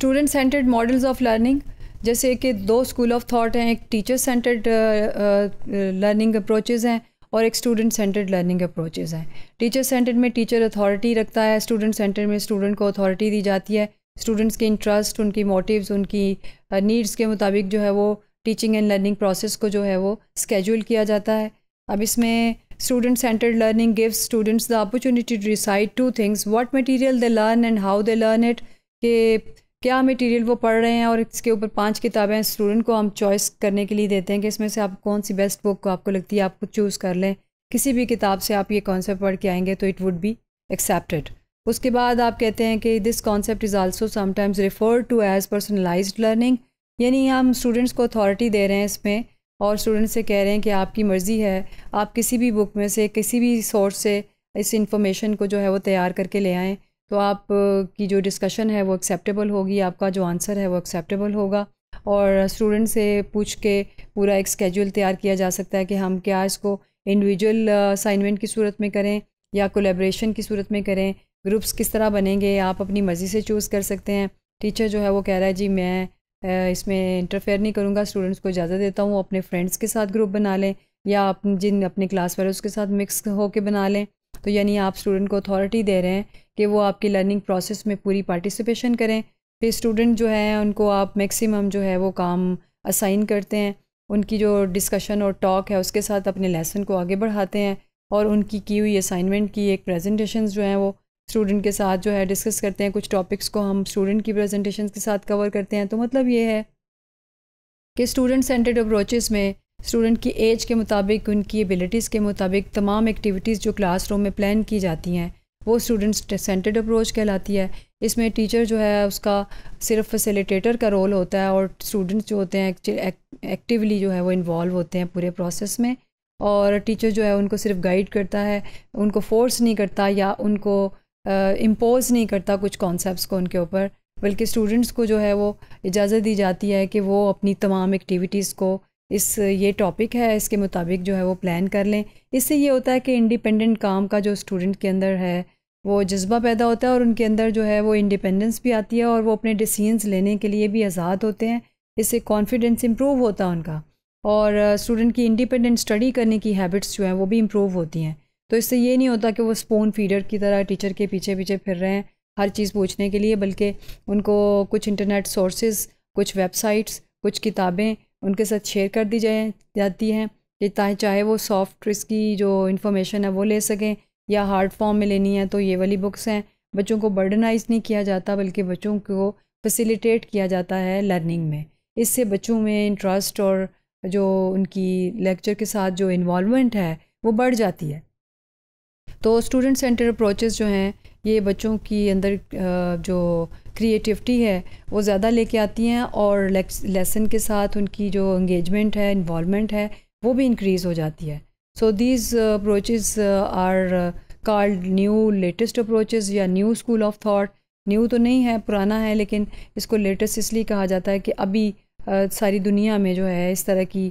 student centered models of learning जैसे कि दो स्कूल ऑफ थॉट हैं एक टीचर सेंटर्ड लर्निंग अप्रोचेज़ हैं और एक स्टूडेंट सेंटर्ड लर्निंग अप्रोचेज़ हैं टीचर सेंटर्ड में टीचर अथॉरिटी रखता है स्टूडेंट सेंटर में स्टूडेंट को अथॉरिटी दी जाती है स्टूडेंट्स के इंटरेस्ट उनकी मोटिव्स उनकी नीड्स uh, के मुताबिक जो है वो टीचिंग एंड लर्निंग प्रोसेस को जो है वो स्केड्यूल किया जाता है अब इसमें student centered learning gives students the opportunity to decide two things what material they learn and how they learn it के क्या मटेरियल वो पढ़ रहे हैं और इसके ऊपर पांच किताबें हैं स्टूडेंट को हम चॉइस करने के लिए देते हैं कि इसमें से आप कौन सी बेस्ट बुक आपको लगती है आपको चूज़ कर लें किसी भी किताब से आप ये कॉन्सेप्ट पढ़ के आएंगे तो इट वुड बी एक्सेप्टेड उसके बाद आप कहते हैं कि this concept is also sometimes refer to as personalize learning यानी हम स्टूडेंट्स को अथॉरिटी दे रहे हैं इसमें और स्टूडेंट से कह रहे हैं कि आपकी मर्ज़ी है आप किसी भी बुक में से किसी भी सोर्स से इस इंफॉर्मेशन को जो है वो तैयार करके ले आएँ तो आप की जो डिस्कशन है वो एक्सेप्टेबल होगी आपका जो आंसर है वो एक्सेप्टेबल होगा और स्टूडेंट से पूछ के पूरा एक स्केड्यूल तैयार किया जा सकता है कि हम क्या इसको इंडिविजुअल असाइनमेंट की सूरत में करें या कोलेब्रेशन की सूरत में करें ग्रुप्स किस तरह बनेंगे आप अपनी मर्ज़ी से चूज़ कर सकते हैं टीचर जो है वो कह रहा है जी मैं इसमें इंटरफेयर नहीं करूँगा स्टूडेंट्स को इजाज़त देता हूँ अपने फ्रेंड्स के साथ ग्रुप बना लें या अपने जिन अपने क्लास वालों के साथ मिक्स होकर बना लें तो यानी आप स्टूडेंट को अथॉरिटी दे रहे हैं कि वो आपकी लर्निंग प्रोसेस में पूरी पार्टिसिपेशन करें फिर स्टूडेंट जो है उनको आप मैक्सिमम जो है वो काम असाइन करते हैं उनकी जो डिस्कशन और टॉक है उसके साथ अपने लेसन को आगे बढ़ाते हैं और उनकी की हुई असाइनमेंट की एक प्रेजेंटेशन जो हैं वो स्टूडेंट के साथ जो है डिस्कस करते हैं कुछ टॉपिक्स को हम स्टूडेंट की प्रेजेंटेशन के साथ कवर करते हैं तो मतलब ये है कि स्टूडेंट सेंटर्ड अप्रोचेस में स्टूडेंट की एज के मुताबिक उनकी एबिलिटीज़ के मुताबिक तमाम एक्टिविटीज़ जो क्लासरूम में प्लान की जाती हैं वो स्टूडेंट सेंटर्ड अप्रोच कहलाती है इसमें टीचर जो है उसका सिर्फ फैसिलिटेटर का रोल होता है और स्टूडेंट्स जो होते हैं एक्टिवली जो है वो इन्वॉल्व होते हैं पूरे प्रोसेस में और टीचर जो है उनको सिर्फ गाइड करता है उनको फोर्स नहीं करता या उनको इम्पोज uh, नहीं करता कुछ कॉन्सेप्ट्स को उनके ऊपर बल्कि स्टूडेंट्स को जो है वो इजाज़त दी जाती है कि वो अपनी तमाम एक्टिविटीज़ को इस ये टॉपिक है इसके मुताबिक जो है वो प्लान कर लें इससे ये होता है कि इंडिपेंडेंट काम का जो स्टूडेंट के अंदर है वो जज्बा पैदा होता है और उनके अंदर जो है वो इंडिपेंडेंस भी आती है और वो अपने डिसीजंस लेने के लिए भी आज़ाद होते हैं इससे कॉन्फिडेंस इम्प्रूव होता है उनका और स्टूडेंट की इंडिपेंडेंट स्टडी करने की हैबिट्स जो हैं वो भी इम्प्रूव होती हैं तो इससे ये नहीं होता कि वो स्पोन फीडर की तरह टीचर के पीछे पीछे फिर रहे हैं हर चीज़ पूछने के लिए बल्कि उनको कुछ इंटरनेट सोर्सेज कुछ वेबसाइट्स कुछ किताबें उनके साथ शेयर कर दी जाए जाती हैं कि चाहे वो सॉफ्ट की जो इन्फॉर्मेशन है वो ले सकें या हार्ड फॉर्म में लेनी है तो ये वाली बुक्स हैं बच्चों को बर्डनाइज नहीं किया जाता बल्कि बच्चों को फैसिलिटेट किया जाता है लर्निंग में इससे बच्चों में इंटरेस्ट और जो उनकी लेक्चर के साथ जो इन्वॉलमेंट है वो बढ़ जाती है तो स्टूडेंट सेंटर अप्रोचेस जो हैं ये बच्चों की अंदर जो क्रिएटिविटी है वो ज़्यादा लेके आती हैं और लेसन के साथ उनकी जो इंगेजमेंट है इन्वॉलमेंट है वो भी इंक्रीज़ हो जाती है So these uh, approaches uh, are uh, called new latest approaches या new school of thought new तो नहीं है पुराना है लेकिन इसको लेटेस्ट इसलिए कहा जाता है कि अभी आ, सारी दुनिया में जो है इस तरह की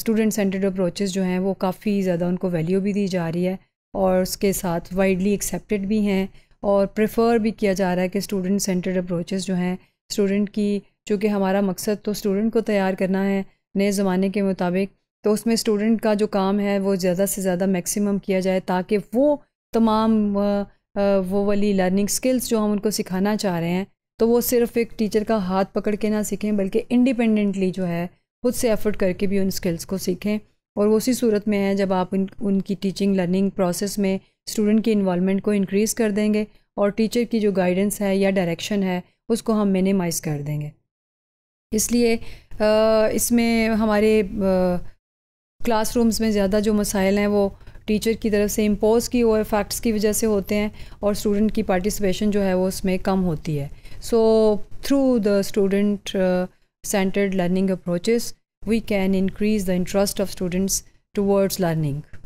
स्टूडेंट सेंटर्ड अप्रोचेज़ जो हैं वो काफ़ी ज़्यादा उनको वैल्यू भी दी जा रही है और उसके साथ वाइडली एक्सेप्टेड भी हैं और प्रेफर भी किया जा रहा है कि स्टूडेंट सेंटर्ड अप्रोचेज़ जो हैं स्टूडेंट की चूँकि हमारा मकसद तो स्टूडेंट को तैयार करना है नए ज़माने के मुताबिक तो उसमें स्टूडेंट का जो काम है वो ज़्यादा से ज़्यादा मैक्सिमम किया जाए ताकि वो तमाम वो वाली लर्निंग स्किल्स जो हम उनको सिखाना चाह रहे हैं तो वो सिर्फ एक टीचर का हाथ पकड़ के ना सीखें बल्कि इंडिपेंडेंटली जो है खुद से एफर्ट करके भी उन स्किल्स को सीखें और वो उसी सूरत में है जब आप उन उनकी टीचिंग लर्निंग प्रोसेस में स्टूडेंट की इन्वॉलमेंट को इनक्रीज़ कर देंगे और टीचर की जो गाइडेंस है या डायरेक्शन है उसको हम मिनिमाइज़ कर देंगे इसलिए इसमें हमारे क्लासरूम्स में ज़्यादा जो मसाइल हैं वो टीचर की तरफ से इम्पोज़ की हुए फैक्ट्स की वजह से होते हैं और स्टूडेंट की पार्टिसिपेशन जो है वो उसमें कम होती है so through the student centered learning approaches we can increase the interest of students towards learning